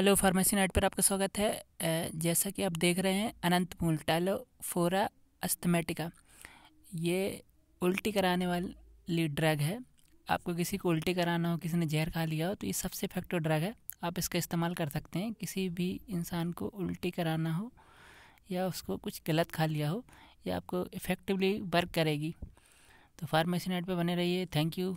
hello pharmacy night पर आपका स्वागत है जैसा कि आप देख रहे हैं अनंत मूल फोरा अस्थमेटिका ये उल्टी कराने वाली ड्रग है आपको किसी को उल्टी कराना हो किसी ने जहर खा लिया हो तो ये सबसे इफेक्टिव ड्रग है आप इसका इस्तेमाल कर सकते हैं किसी भी इंसान को उल्टी कराना हो या उसको कुछ गलत खा लिया हो या आपको इफ़ेक्टिवली वर्क करेगी तो फार्मेसी नाइट पर बने रहिए थैंक यू